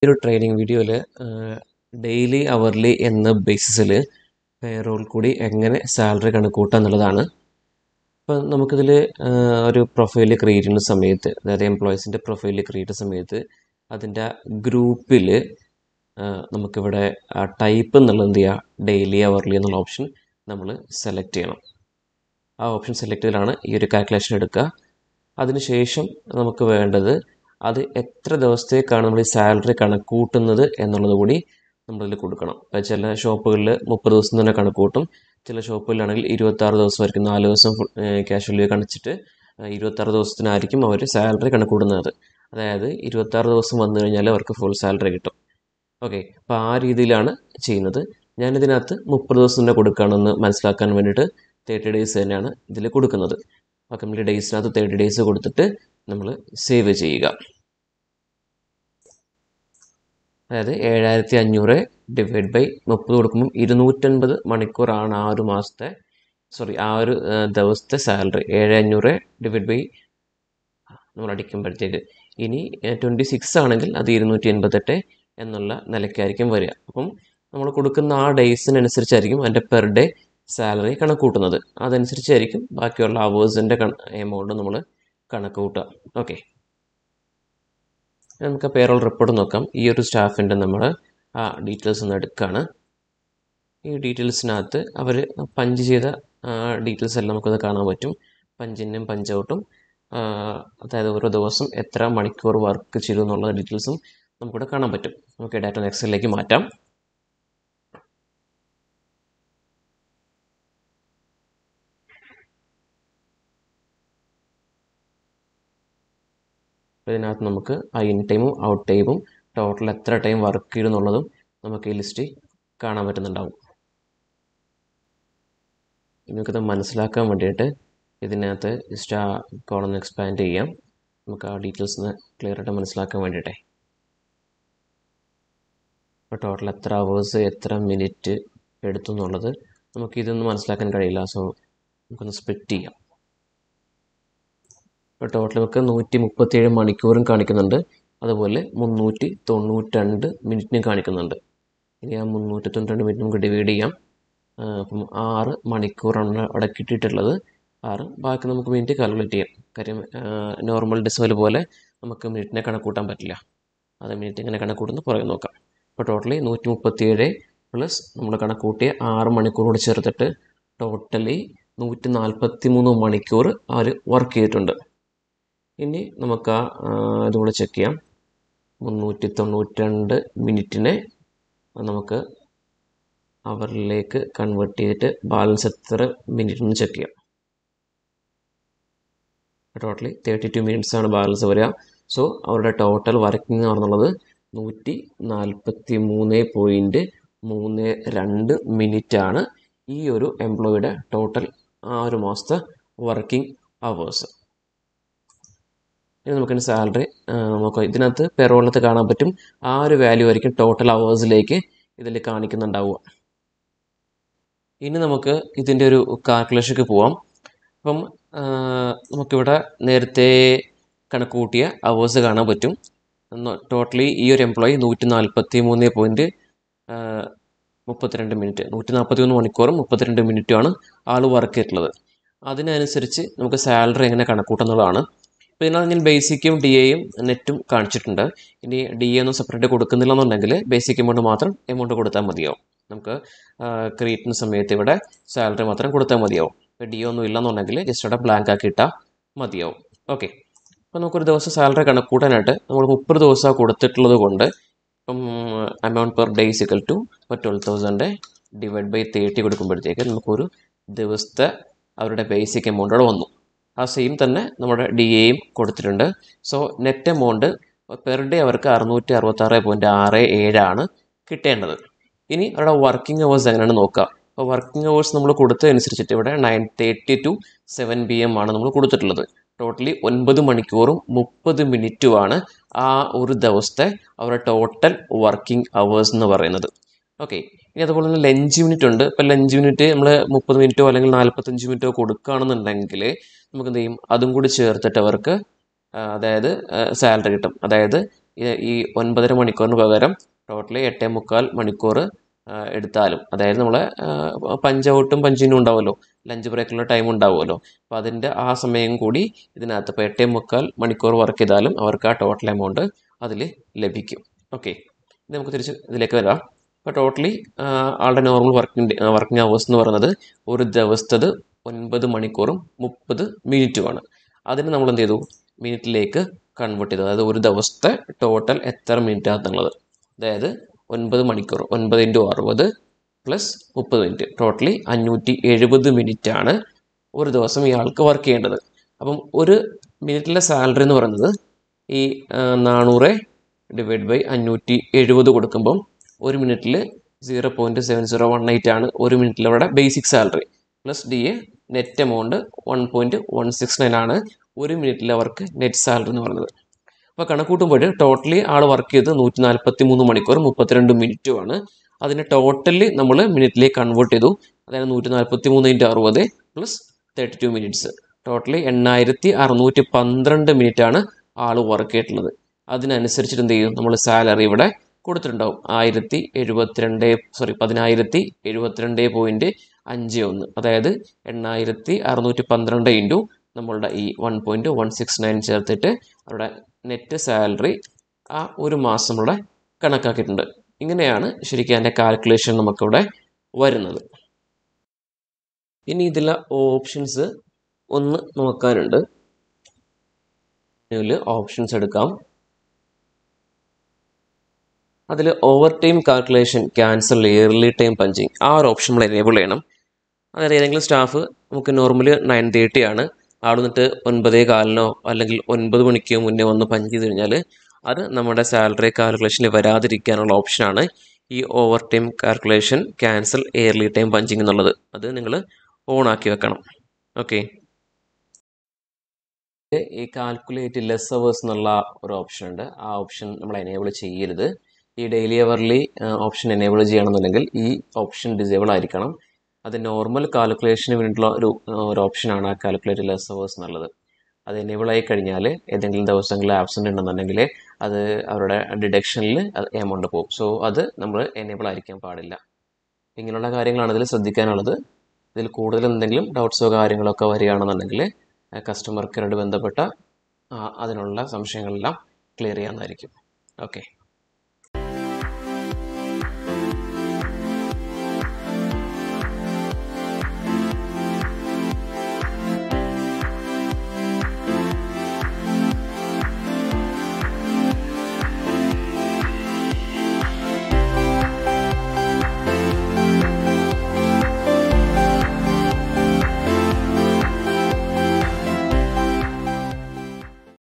ഈ ഒരു ട്രെയിനിങ് വീഡിയോയിൽ ഡെയിലി അവർലി എന്ന ബേസിസിൽ പേറോൾ കൂടി എങ്ങനെ സാലറി കണക്കൂട്ടുക എന്നുള്ളതാണ് ഇപ്പം നമുക്കിതിൽ ഒരു പ്രൊഫൈൽ ക്രിയേറ്റ് ചെയ്യുന്ന സമയത്ത് അതായത് എംപ്ലോയീസിൻ്റെ പ്രൊഫൈൽ ക്രിയേറ്റ് ചെയ്യുന്ന സമയത്ത് അതിൻ്റെ ഗ്രൂപ്പിൽ നമുക്കിവിടെ ആ ടൈപ്പ് എന്നുള്ള എന്ത് ചെയ്യുക ഡെയിലി അവർലി എന്നുള്ള ഓപ്ഷൻ നമ്മൾ സെലക്ട് ചെയ്യണം ആ ഓപ്ഷൻ സെലക്ട് ചെയ്താണ് ഈ ഒരു കാൽക്കുലേഷൻ എടുക്കുക അതിനുശേഷം നമുക്ക് വേണ്ടത് അത് എത്ര ദിവസത്തേക്കാണ് നമ്മൾ ഈ സാലറി കണക്ക് കൂട്ടുന്നത് എന്നുള്ളത് കൂടി നമ്മളിതിൽ കൊടുക്കണം ചില ഷോപ്പുകളിൽ മുപ്പത് ദിവസം തന്നെ കണക്ക് കൂട്ടും ചില ഷോപ്പുകളിലാണെങ്കിൽ ഇരുപത്താറ് ദിവസം വരയ്ക്കും നാല് ദിവസം ക്യാഷ് ലീവ് കണിച്ചിട്ട് ഇരുപത്താറ് ദിവസത്തിനായിരിക്കും അവർ സാലറി കണക്ക് കൂടുന്നത് അതായത് ഇരുപത്താറ് ദിവസം വന്നു കഴിഞ്ഞാൽ അവർക്ക് ഫുൾ സാലറി കിട്ടും ഓക്കെ അപ്പോൾ ആ രീതിയിലാണ് ചെയ്യുന്നത് ഞാനിതിനകത്ത് മുപ്പത് ദിവസം തന്നെ കൊടുക്കുകയാണെന്ന് മനസ്സിലാക്കാൻ വേണ്ടിയിട്ട് തേർട്ടി ഡേയ്സ് തന്നെയാണ് ഇതിൽ കൊടുക്കുന്നത് ആ കംപ്ലീറ്റ് ഡേയ്സിനകത്ത് തേർട്ടി ഡേയ്സ് കൊടുത്തിട്ട് നമ്മൾ സേവ് ചെയ്യുക അതായത് ഏഴായിരത്തി അഞ്ഞൂറ് ഡിവൈഡ് ബൈ മുപ്പത് കൊടുക്കുമ്പോൾ ഇരുന്നൂറ്റൻപത് മണിക്കൂറാണ് ആ ഒരു മാസത്തെ സോറി ആ ഒരു ദിവസത്തെ സാലറി ഏഴ് അഞ്ഞൂറ് ഡിവൈഡ് ബൈ നമ്മൾ അടിക്കുമ്പോഴത്തേക്ക് ഇനി ട്വൻറ്റി സിക്സ് ആണെങ്കിൽ അത് ഇരുന്നൂറ്റി എൺപത്തെട്ട് എന്നുള്ള നിലയ്ക്കായിരിക്കും വരിക അപ്പം നമ്മൾ കൊടുക്കുന്ന ആ ഡേയ്സിനനുസരിച്ചായിരിക്കും അതിൻ്റെ പെർ ഡേ സാലറി കണക്ക് കൂട്ടുന്നത് അതനുസരിച്ചായിരിക്കും ബാക്കിയുള്ള അവേഴ്സിൻ്റെ കണ എമൗണ്ട് നമ്മൾ കണക്ക് കൂട്ടുക ഓക്കെ നമുക്ക് പേറോൾ റിപ്പോർട്ട് നോക്കാം ഈ ഒരു സ്റ്റാഫിൻ്റെ നമ്മൾ ആ ഡീറ്റെയിൽസ് ഒന്ന് എടുക്കുകയാണ് ഈ ഡീറ്റെയിൽസിനകത്ത് അവർ പഞ്ച് ചെയ്ത ഡീറ്റെയിൽസ് എല്ലാം നമുക്കത് കാണാൻ പറ്റും പഞ്ചിനും പഞ്ച് ഔട്ടും അതായത് ഓരോ ദിവസം എത്ര മണിക്കൂർ വർക്ക് ചെയ്തു എന്നുള്ള ഡീറ്റെയിൽസും നമുക്കിവിടെ കാണാൻ പറ്റും നമുക്ക് ഡാറ്റ നെക്സ്റ്റിലേക്ക് മാറ്റാം ഇതിനകത്ത് നമുക്ക് ആ ഇൻ ടൈമും ഔട്ട് ടൈമും ടോട്ടൽ എത്ര ടൈം വർക്ക് ചെയ്തു എന്നുള്ളതും നമുക്ക് ഈ ലിസ്റ്റിൽ കാണാൻ പറ്റുന്നുണ്ടാവും നമുക്കിത് മനസ്സിലാക്കാൻ വേണ്ടിയിട്ട് ഇതിനകത്ത് ജസ്റ്റ് ആ കോളം എക്സ്പാൻഡ് ചെയ്യാം നമുക്ക് ആ ഡീറ്റെയിൽസ് ക്ലിയർ ആയിട്ട് മനസ്സിലാക്കാൻ വേണ്ടിയിട്ടെ അപ്പോൾ ടോട്ടൽ എത്ര അവേഴ്സ് എത്ര മിനിറ്റ് എടുത്തു എന്നുള്ളത് നമുക്കിതൊന്നും മനസ്സിലാക്കാൻ കഴിയില്ല സോ നമുക്കൊന്ന് സ്പ്ലിറ്റ് ചെയ്യാം ഇപ്പോൾ ടോട്ടൽ നമുക്ക് നൂറ്റി മുപ്പത്തിയേഴ് മണിക്കൂറും കാണിക്കുന്നുണ്ട് അതുപോലെ മുന്നൂറ്റി തൊണ്ണൂറ്റിരണ്ട് മിനിറ്റിനും കാണിക്കുന്നുണ്ട് ഇനി ആ മുന്നൂറ്റി തൊണ്ണൂറ്റിരണ്ട് മിനിറ്റ് നമുക്ക് ഡിവൈഡ് ചെയ്യാം അപ്പം ആറ് മണിക്കൂറാണ് അവിടെ കിട്ടിയിട്ടുള്ളത് ആറ് ബാക്കി നമുക്ക് മിനിറ്റ് കാൽക്കുലേറ്റ് ചെയ്യാം കാര്യം നോർമൽ ഡെസിമൽ പോലെ നമുക്ക് മിനിറ്റിനെ കണക്കൂട്ടാൻ പറ്റില്ല അത് മിനിറ്റ് എങ്ങനെ കണക്കൂട്ടുന്നു പുറകെ നോക്കാം അപ്പോൾ ടോട്ടലി നൂറ്റി മുപ്പത്തിയേഴ് പ്ലസ് നമ്മൾ കണക്കൂട്ടിയ ആറ് മണിക്കൂറോട് കൂടി ചേർത്തിട്ട് ടോട്ടലി നൂറ്റി നാൽപ്പത്തി മൂന്ന് മണിക്കൂർ അവർ വർക്ക് ചെയ്തിട്ടുണ്ട് ഇനി നമുക്ക് അതുകൂടെ ചെക്ക് ചെയ്യാം മുന്നൂറ്റി തൊണ്ണൂറ്റി രണ്ട് മിനിറ്റിനെ നമുക്ക് അവറിലേക്ക് കൺവേർട്ട് ചെയ്തിട്ട് ബാലൻസ് എത്ര മിനിറ്റ് എന്ന് ചെക്ക് ചെയ്യാം ടോട്ടലി തേർട്ടി ടു മിനിറ്റ്സ് ആണ് ബാലൻസ് വരിക സോ അവരുടെ ടോട്ടൽ വർക്കിംഗ് പറഞ്ഞുള്ളത് നൂറ്റി നാൽപ്പത്തി മൂന്ന് പോയിൻറ്റ് മൂന്ന് രണ്ട് മിനിറ്റാണ് ഈ ഒരു എംപ്ലോയിയുടെ ടോട്ടൽ ആ ഒരു മാസത്തെ വർക്കിംഗ് അവേഴ്സ് ഇനി നമുക്കതിൻ്റെ സാലറി നോക്കാം ഇതിനകത്ത് പെറോളിനകത്ത് കാണാൻ പറ്റും ആ ഒരു വാല്യൂ ആയിരിക്കും ടോട്ടൽ അവേഴ്സിലേക്ക് ഇതിൽ കാണിക്കുന്നുണ്ടാവുക ഇനി നമുക്ക് ഇതിൻ്റെ ഒരു കാൽക്കുലേഷനിലേക്ക് പോവാം അപ്പം നമുക്കിവിടെ നേരത്തെ കണക്ക് കൂട്ടിയ അവേഴ്സ് കാണാൻ പറ്റും ടോട്ടലി ഈ ഒരു എംപ്ലോയി നൂറ്റി നാൽപ്പത്തി മൂന്ന് പോയിൻറ്റ് മുപ്പത്തിരണ്ട് മിനിറ്റ് നൂറ്റി നാൽപ്പത്തി മൂന്ന് മണിക്കൂറും മുപ്പത്തിരണ്ട് മിനിറ്റുമാണ് ആൾ വർക്ക് ചെയ്തിട്ടുള്ളത് അതിനനുസരിച്ച് നമുക്ക് സാലറി എങ്ങനെ കണക്കൂട്ടുന്നതാണ് ഇതിനകത്ത് ഞാൻ ബേസിക്കും ഡി എയും നെറ്റും കാണിച്ചിട്ടുണ്ട് ഇനി ഡി എ ഒന്നും സെപ്പറേറ്റ് കൊടുക്കുന്നില്ല എന്നുണ്ടെങ്കിൽ ബേസിക് എമൗണ്ട് മാത്രം എമൗണ്ട് കൊടുത്താൽ മതിയാവും നമുക്ക് ക്രിയേറ്റിന് സമയത്ത് ഇവിടെ സാലറി മാത്രം കൊടുത്താൽ മതിയാവും ഇപ്പോൾ ഡി ഒന്നും എന്നുണ്ടെങ്കിൽ ജസ്റ്റ് ഇവിടെ ബ്ലാങ്ക് ആക്കി ഇട്ടാൽ മതിയാവും ഓക്കെ അപ്പോൾ നമുക്കൊരു ദിവസം സാലറി കണക്ക് കൂട്ടാനായിട്ട് നമ്മൾ മുപ്പത് ദിവസം കൊടുത്തിട്ടുള്ളത് കൊണ്ട് ഇപ്പം എമൗണ്ട് പെർ ഡേ സിക്കൽ ടു ഇപ്പോൾ twelve thousand divide by thirty കൊടുക്കുമ്പോഴത്തേക്ക് നമുക്കൊരു ദിവസത്തെ അവരുടെ ബേസിക് എമൗണ്ട് അവിടെ വന്നു ആ സെയിം തന്നെ നമ്മുടെ ഡി എയും കൊടുത്തിട്ടുണ്ട് so net amount per day അവർക്ക് അറുന്നൂറ്റി അറുപത്താറ് പോയിൻറ്റ് ആറ് ഏഴാണ് കിട്ടേണ്ടത് ഇനി അവിടെ വർക്കിംഗ് അവേഴ്സ് എങ്ങനെയാണ് നോക്കുക അപ്പോൾ വർക്കിംഗ് അവേഴ്സ് നമ്മൾ കൊടുത്തതനുസരിച്ചിട്ട് ഇവിടെ nine thirty to seven P M ആണ് നമ്മൾ കൊടുത്തിട്ടുള്ളത് ടോട്ടലി ഒൻപത് മണിക്കൂറും മുപ്പത് മിനിറ്റുമാണ് ആ ഒരു ദിവസത്തെ അവരുടെ ടോട്ടൽ വർക്കിംഗ് അവേഴ്സ് എന്ന് പറയുന്നത് ഓക്കെ ഇനി അതുപോലെ തന്നെ ലഞ്ച് യൂണിറ്റ് ഉണ്ട് ഇപ്പം ലഞ്ച് യൂണിറ്റ് നമ്മൾ മുപ്പത് മിനിറ്റോ അല്ലെങ്കിൽ നാൽപ്പത്തഞ്ച് മിനിറ്റോ കൊടുക്കുകയാണെന്നുണ്ടെങ്കിൽ നമുക്ക് എന്ത് ചെയ്യും അതും കൂടി ചേർത്തിട്ട് അവർക്ക് അതായത് സാലറി കിട്ടും അതായത് ഈ ഒൻപതര മണിക്കൂറിന് പകരം ടോട്ടലി എട്ടേ മുക്കാൽ മണിക്കൂർ എടുത്താലും അതായത് നമ്മൾ പഞ്ച് ഔട്ടും പഞ്ചിനും ഉണ്ടാവുമല്ലോ ലഞ്ച് ബ്രേക്കുള്ള ടൈം ഉണ്ടാവുമല്ലോ അപ്പം അതിൻ്റെ ആ സമയം കൂടി ഇതിനകത്ത് ഇപ്പോൾ എട്ടേ മുക്കാൽ മണിക്കൂർ വർക്ക് ചെയ്താലും അവർക്ക് ആ ടോട്ടൽ എമൗണ്ട് അതിൽ ലഭിക്കും ഓക്കെ നമുക്ക് തിരിച്ച് ഇതിലേക്ക് വരാം അപ്പോൾ ടോട്ടലി ആളുടെ നോർമൽ വർക്കിംഗ് വർക്കിംഗ് അവേഴ്സ് എന്ന് പറയുന്നത് ഒരു ദിവസത്തത് ഒൻപത് മണിക്കൂറും മുപ്പത് മിനിറ്റുമാണ് അതിന് നമ്മൾ എന്ത് ചെയ്തു മിനിറ്റിലേക്ക് കൺവേർട്ട് ചെയ്തു അതായത് ഒരു ദിവസത്തെ ടോട്ടൽ എത്ര മിനിറ്റ് ആണെന്നുള്ളത് അതായത് ഒൻപത് മണിക്കൂർ ഒൻപത് ഇൻറ്റു അറുപത് പ്ലസ് മുപ്പത് മിനിറ്റ് ടോട്ടലി അഞ്ഞൂറ്റി എഴുപത് മിനിറ്റ് ആണ് ഒരു ദിവസം ഇയാൾക്ക് വർക്ക് ചെയ്യേണ്ടത് അപ്പം ഒരു മിനിറ്റിലെ സാലറി എന്ന് പറയുന്നത് ഈ നാനൂറ് ഡിവൈഡ് ബൈ അഞ്ഞൂറ്റി എഴുപത് കൊടുക്കുമ്പം ഒരു മിനിറ്റിൽ zero point seven zero one eight ആണ് ഒരു മിനിറ്റിൽ അവിടെ basic salary plus D A net amount one point one six nine ആണ് ഒരു മിനിറ്റിൽ അവർക്ക് നെറ്റ് സാലറി എന്ന് പറഞ്ഞത് അപ്പോൾ കണക്കൂട്ടുമ്പോൾ ടോട്ടലി ആൾ വർക്ക് ചെയ്ത് നൂറ്റി നാൽപ്പത്തി മൂന്ന് മണിക്കൂർ മുപ്പത്തിരണ്ട് മിനിറ്റുമാണ് അതിന് ടോട്ടലി നമ്മൾ മിനിറ്റിലേക്ക് കൺവേർട്ട് ചെയ്തു അതായത് നൂറ്റി നാൽപ്പത്തി മൂന്ന് ഇൻറ്റു അറുപത് plus thirty two minutes totally എണ്ണായിരത്തി അറുന്നൂറ്റി പന്ത്രണ്ട് മിനിറ്റാണ് ആൾ വർക്ക് ചെയ്തിട്ടുള്ളത് അതിനനുസരിച്ചിട്ട് എന്ത് ചെയ്യും നമ്മൾ സാലറി ഇവിടെ കൊടുത്തിട്ടുണ്ടാവും ആയിരത്തി എഴുപത്തിരണ്ട് സോറി പതിനായിരത്തി എഴുപത്തിരണ്ട് പോയിന്റ് അഞ്ച് ഒന്ന് അതായത് എണ്ണായിരത്തി അറുന്നൂറ്റി പന്ത്രണ്ട് ഇൻറ്റു നമ്മളുടെ ഈ one point one six nine ചേർത്തിട്ട് അവരുടെ നെറ്റ് സാലറി ആ ഒരു മാസം ഇവിടെ കണക്കാക്കിയിട്ടുണ്ട് ഇങ്ങനെയാണ് ശരിക്കും അതിൻ്റെ കാൽക്കുലേഷൻ നമുക്കിവിടെ വരുന്നത് ഇനി ഇതിലെ ഓപ്ഷൻസ് ഒന്ന് നോക്കാനുണ്ട് ഓപ്ഷൻസ് എടുക്കാം അതിൽ overtime calculation cancel early time punching ആ ഒരു ഓപ്ഷൻ നമ്മൾ എനേബിൾ ചെയ്യണം അതായത് ഏതെങ്കിലും സ്റ്റാഫ് നമുക്ക് നോർമലി നയൻ തേർട്ടി ആണ് അവിടെ നിന്നിട്ട് ഒൻപതേ കാലിനോ അല്ലെങ്കിൽ ഒൻപത് മണിക്കോ മുന്നേ വന്ന് പഞ്ച് ചെയ്ത് കഴിഞ്ഞാൽ അത് നമ്മുടെ സാലറി കാൽക്കുലേഷനിൽ വരാതിരിക്കാനുള്ള ഓപ്ഷനാണ് ഈ overtime calculation cancel early time punching എന്നുള്ളത് അത് നിങ്ങൾ ഓൺ ആക്കി വെക്കണം ഓക്കെ ഈ കാൽക്കുലേറ്റ് ലെസ് അവേഴ്സ് എന്നുള്ള ഒരു ഓപ്ഷൻ ഉണ്ട് ആ ഓപ്ഷൻ നമ്മൾ എനേബിൾ ചെയ്യരുത് ഈ ഡെയിലി അവർലി ഓപ്ഷൻ എനേബിൾ ചെയ്യണമെന്നുണ്ടെങ്കിൽ ഈ ഓപ്ഷൻ ഡിസേബിൾ ആയിരിക്കണം അത് നോർമൽ കാൽക്കുലേഷന് വേണ്ടിയിട്ടുള്ള ഒരു ഒരു ഓപ്ഷനാണ് ആ കാൽക്കുലേറ്റ് ലെസ് അവേഴ്സ് എന്നുള്ളത് അത് എനേബിൾ ആയി കഴിഞ്ഞാൽ ഏതെങ്കിലും ദിവസങ്ങളിൽ ആബ്സെൻ്റ് ഉണ്ടെന്നുണ്ടെങ്കിൽ അത് അവരുടെ ഡിഡക്ഷനിൽ എമൗണ്ട് പോകും സോ അത് നമ്മൾ എനേബിൾ ആയിരിക്കാൻ പാടില്ല ഇങ്ങനെയുള്ള കാര്യങ്ങളാണ് ഇതിൽ ശ്രദ്ധിക്കാനുള്ളത് ഇതിൽ കൂടുതൽ എന്തെങ്കിലും ഡൗട്ട്സോ കാര്യങ്ങളൊക്കെ വരികയാണെന്നുണ്ടെങ്കിൽ കസ്റ്റമർ കെയറോട് ബന്ധപ്പെട്ട അതിനുള്ള സംശയങ്ങളെല്ലാം ക്ലിയർ ചെയ്യാവുന്നതായിരിക്കും ഓക്കെ